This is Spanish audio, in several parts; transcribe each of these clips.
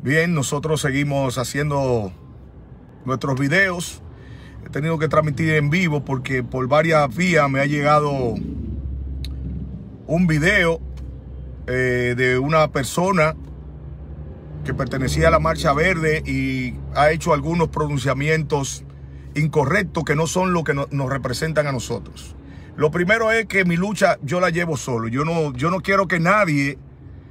Bien, nosotros seguimos haciendo nuestros videos. He tenido que transmitir en vivo porque por varias vías me ha llegado un video eh, de una persona que pertenecía a la Marcha Verde y ha hecho algunos pronunciamientos incorrectos que no son lo que nos representan a nosotros. Lo primero es que mi lucha yo la llevo solo. Yo no, yo no quiero que nadie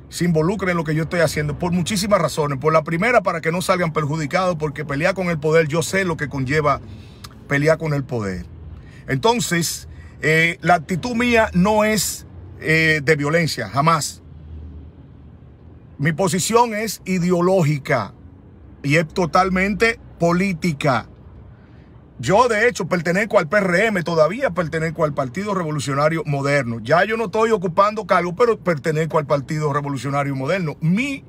se involucren en lo que yo estoy haciendo por muchísimas razones. Por la primera, para que no salgan perjudicados, porque pelear con el poder, yo sé lo que conlleva pelear con el poder. Entonces, eh, la actitud mía no es eh, de violencia, jamás. Mi posición es ideológica y es totalmente política. Yo, de hecho, pertenezco al PRM, todavía pertenezco al Partido Revolucionario Moderno. Ya yo no estoy ocupando cargo, pero pertenezco al Partido Revolucionario Moderno. Mis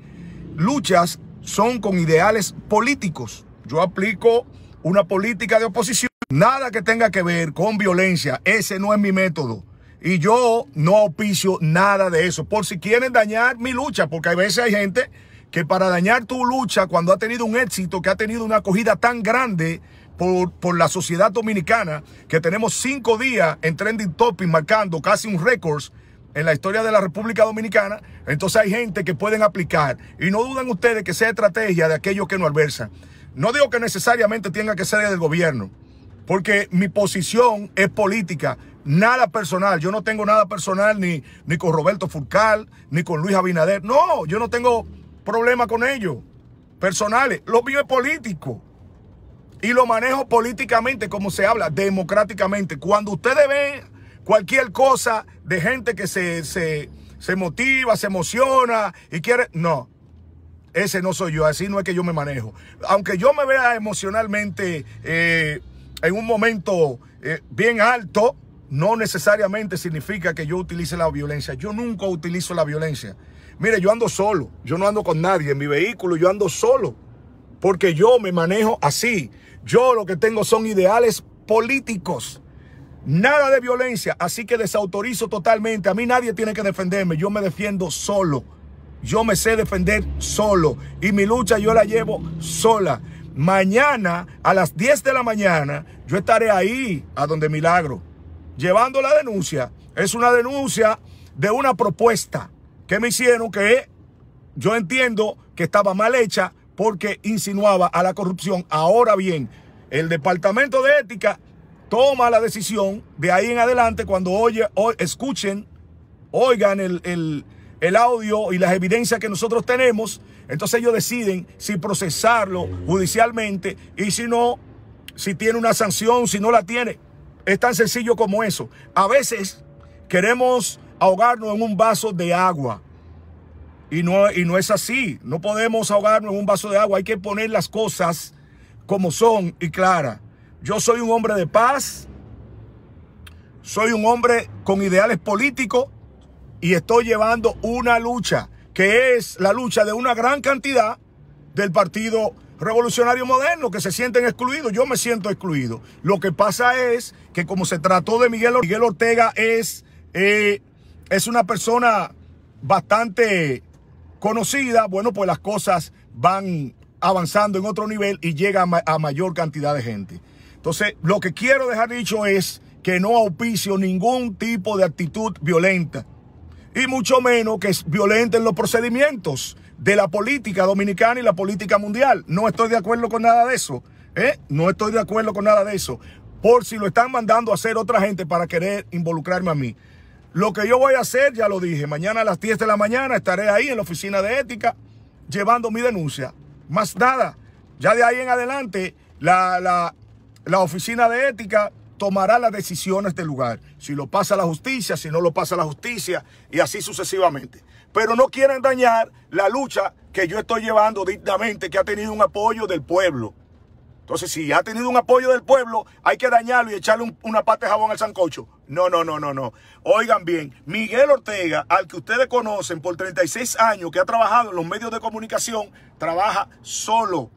luchas son con ideales políticos. Yo aplico una política de oposición. Nada que tenga que ver con violencia. Ese no es mi método. Y yo no opicio nada de eso. Por si quieren dañar mi lucha, porque a veces hay gente que para dañar tu lucha, cuando ha tenido un éxito, que ha tenido una acogida tan grande, por, la sociedad dominicana, que tenemos cinco días en trending topic marcando casi un récord en la historia de la República Dominicana, entonces hay gente que pueden aplicar. Y no duden ustedes que sea estrategia de aquellos que no adversan. No digo que necesariamente tenga que ser del gobierno, porque mi posición es política, nada personal. Yo no tengo nada personal ni, ni con Roberto Furcal, ni con Luis Abinader. No, yo no tengo problema con ellos, personales. Lo mío es político y lo manejo políticamente, como se habla, democráticamente. Cuando ustedes ven cualquier cosa de gente que se, motiva, se emociona y quiere... No, ese no soy yo, así no es que yo me manejo. Aunque yo me vea emocionalmente eh, en un momento eh, bien alto, no necesariamente significa que yo utilice la violencia. Yo nunca utilizo la violencia. Mire, yo ando solo, yo no ando con nadie en mi vehículo, yo ando solo porque yo me manejo así. Yo lo que tengo son ideales políticos. Nada de violencia, así que desautorizo totalmente. A mí nadie tiene que defenderme, yo me defiendo solo. Yo me sé defender solo y mi lucha yo la llevo sola. Mañana a las 10 de la mañana yo estaré ahí a donde Milagro llevando la denuncia. Es una denuncia de una propuesta que me hicieron que yo entiendo que estaba mal hecha, porque insinuaba a la corrupción. Ahora bien, el Departamento de Ética toma la decisión de ahí en adelante cuando oye, escuchen, oigan el, el audio y las evidencias que nosotros tenemos. Entonces ellos deciden si procesarlo judicialmente y si no, si tiene una sanción, si no la tiene. Es tan sencillo como eso. A veces queremos ahogarnos en un vaso de agua. Y no, es así. No podemos ahogarnos en un vaso de agua. Hay que poner las cosas como son y clara, Yo soy un hombre de paz. Soy un hombre con ideales políticos y estoy llevando una lucha que es la lucha de una gran cantidad del Partido Revolucionario Moderno que se sienten excluidos. Yo me siento excluido. Lo que pasa es que como se trató de Miguel, Miguel Ortega es, eh, es una persona bastante conocida, bueno, pues las cosas van avanzando en otro nivel y llega a, mayor cantidad de gente. Entonces, lo que quiero dejar dicho es que no auspicio ningún tipo de actitud violenta y mucho menos que es violenta en los procedimientos de la política dominicana y la política mundial. No estoy de acuerdo con nada de eso. ¿eh? No estoy de acuerdo con nada de eso. Por si lo están mandando a hacer otra gente para querer involucrarme a mí. Lo que yo voy a hacer, ya lo dije, mañana a las 10 de la mañana estaré ahí en la oficina de ética llevando mi denuncia. Más nada, ya de ahí en adelante la, oficina de ética tomará las decisiones del lugar. Si lo pasa la justicia, si no lo pasa la justicia y así sucesivamente. Pero no quieren dañar la lucha que yo estoy llevando dignamente, que ha tenido un apoyo del pueblo. Entonces, si ha tenido un apoyo del pueblo, hay que dañarlo y echarle una pata de jabón al sancocho. No, no, no, no, no. Oigan bien, Miguel Ortega, al que ustedes conocen por 36 años, que ha trabajado en los medios de comunicación, trabaja solo,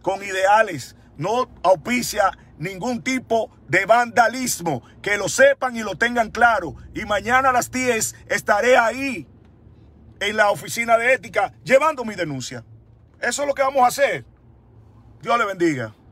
con ideales, no auspicia ningún tipo de vandalismo. Que lo sepan y lo tengan claro. Y mañana a las 10 estaré ahí, en la oficina de ética, llevando mi denuncia. Eso es lo que vamos a hacer. Dios le bendiga.